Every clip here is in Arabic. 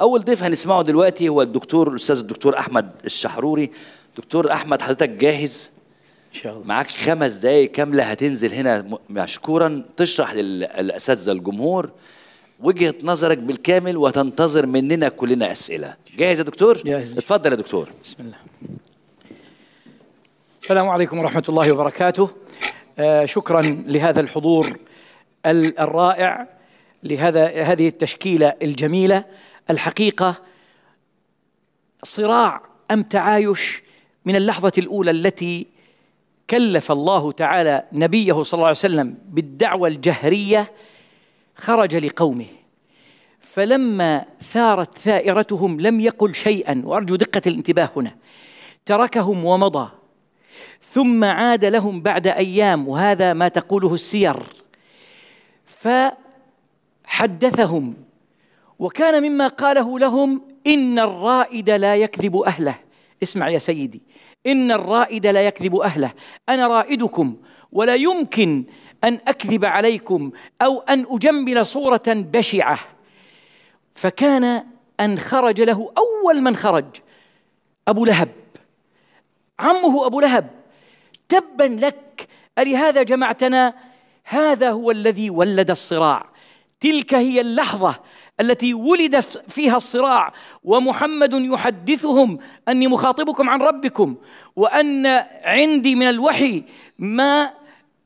اول ضيف هنسمعه دلوقتي هو الدكتور الاستاذ الدكتور احمد الشحروري دكتور احمد حضرتك جاهز ان شاء الله معاك خمس دقايق كامله هتنزل هنا مشكورا تشرح للاساتذه الجمهور وجهه نظرك بالكامل وتنتظر مننا كلنا اسئله جاهز يا دكتور جاهز اتفضل يا دكتور بسم الله السلام عليكم ورحمه الله وبركاته آه شكرا لهذا الحضور الرائع لهذا هذه التشكيله الجميله الحقيقه صراع ام تعايش من اللحظه الاولى التي كلف الله تعالى نبيه صلى الله عليه وسلم بالدعوه الجهريه خرج لقومه فلما ثارت ثائرتهم لم يقل شيئا وارجو دقه الانتباه هنا تركهم ومضى ثم عاد لهم بعد ايام وهذا ما تقوله السير ف حدثهم وكان مما قاله لهم إن الرائد لا يكذب أهله اسمع يا سيدي إن الرائد لا يكذب أهله أنا رائدكم ولا يمكن أن أكذب عليكم أو أن أجمل صورة بشعة فكان أن خرج له أول من خرج أبو لهب عمه أبو لهب تبا لك ألهذا جمعتنا هذا هو الذي ولد الصراع تلك هي اللحظة التي ولد فيها الصراع ومحمد يحدثهم أني مخاطبكم عن ربكم وأن عندي من الوحي ما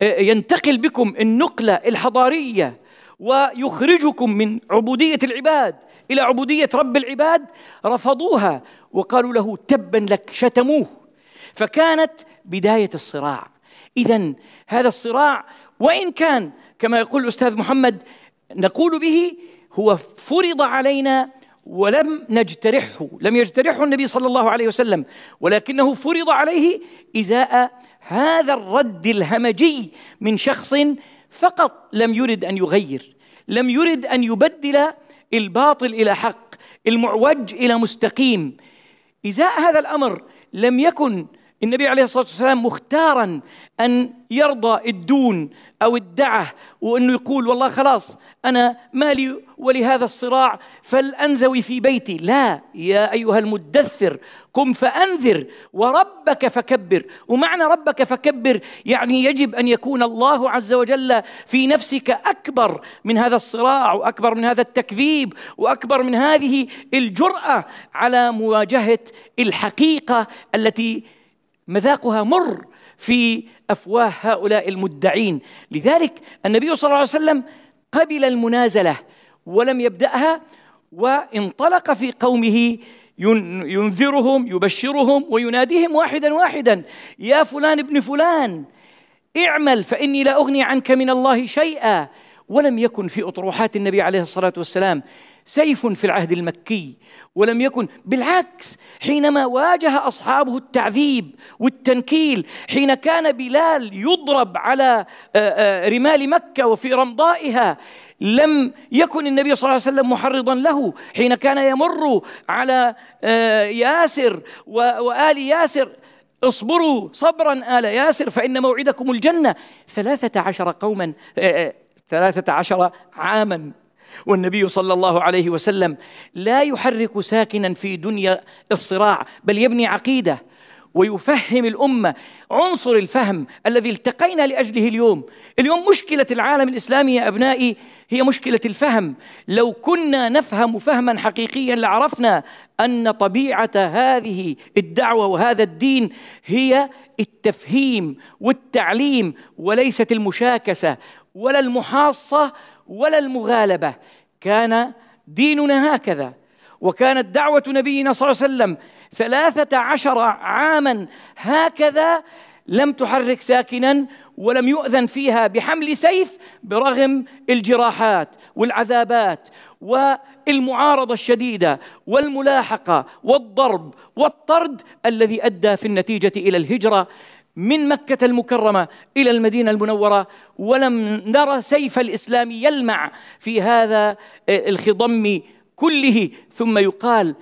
آه، ينتقل بكم النقلة الحضارية ويخرجكم من عبودية العباد إلى عبودية رب العباد رفضوها وقالوا له تبا لك شتموه فكانت بداية الصراع إذا هذا الصراع وإن كان كما يقول الأستاذ محمد نقول به هو فرض علينا ولم نجترحه لم يجترحه النبي صلى الله عليه وسلم ولكنه فرض عليه إزاء هذا الرد الهمجي من شخص فقط لم يرد أن يغير لم يرد أن يبدل الباطل إلى حق المعوج إلى مستقيم إزاء هذا الأمر لم يكن النبي عليه الصلاة والسلام مختارا أن يرضى الدون أو الدعة وأنه يقول والله خلاص أنا مالي ولهذا الصراع فالأنزوي في بيتي لا يا أيها المدثر قم فأنذر وربك فكبر ومعنى ربك فكبر يعني يجب أن يكون الله عز وجل في نفسك أكبر من هذا الصراع وأكبر من هذا التكذيب وأكبر من هذه الجرأة على مواجهة الحقيقة التي مذاقها مر في افواه هؤلاء المدعين لذلك النبي صلى الله عليه وسلم قبل المنازله ولم يبداها وانطلق في قومه ينذرهم يبشرهم ويناديهم واحدا واحدا يا فلان ابن فلان اعمل فاني لا اغني عنك من الله شيئا ولم يكن في اطروحات النبي عليه الصلاه والسلام سيف في العهد المكي ولم يكن بالعكس حينما واجه اصحابه التعذيب والتنكيل حين كان بلال يضرب على آه، آه، رمال مكه وفي رمضائها لم يكن النبي صلى الله عليه وسلم محرضا له حين كان يمر على آه، ياسر وال ياسر اصبروا صبرا آل ياسر فإن موعدكم الجنة ثلاثة عشر قوما ثلاثة عشر عاما والنبي صلى الله عليه وسلم لا يحرك ساكنا في دنيا الصراع بل يبني عقيده ويفهم الامه عنصر الفهم الذي التقينا لاجله اليوم اليوم مشكله العالم الاسلامي يا ابنائي هي مشكله الفهم لو كنا نفهم فهما حقيقيا لعرفنا ان طبيعه هذه الدعوه وهذا الدين هي التفهيم والتعليم وليست المشاكسه ولا المحاصه ولا المغالبه كان ديننا هكذا وكانت دعوة نبينا صلى الله عليه وسلم ثلاثة عشر عاما هكذا لم تحرك ساكنا ولم يؤذن فيها بحمل سيف برغم الجراحات والعذابات والمعارضة الشديدة والملاحقة والضرب والطرد الذي أدى في النتيجة إلى الهجرة من مكة المكرمة إلى المدينة المنورة ولم نرى سيف الإسلام يلمع في هذا آه، الخضم كله ثم يقال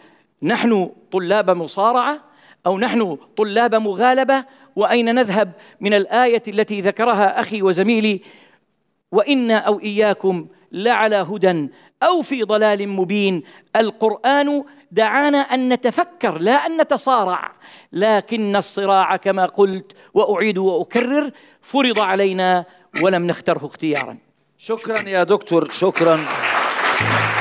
نحن طلاب مصارعه او نحن طلاب مغالبه واين نذهب من الايه التي ذكرها اخي وزميلي وانا او اياكم لعلى هدى او في ضلال مبين القران دعانا ان نتفكر لا ان نتصارع لكن الصراع كما قلت واعيد واكرر فرض علينا ولم نختره اختيارا شكرا يا دكتور شكرا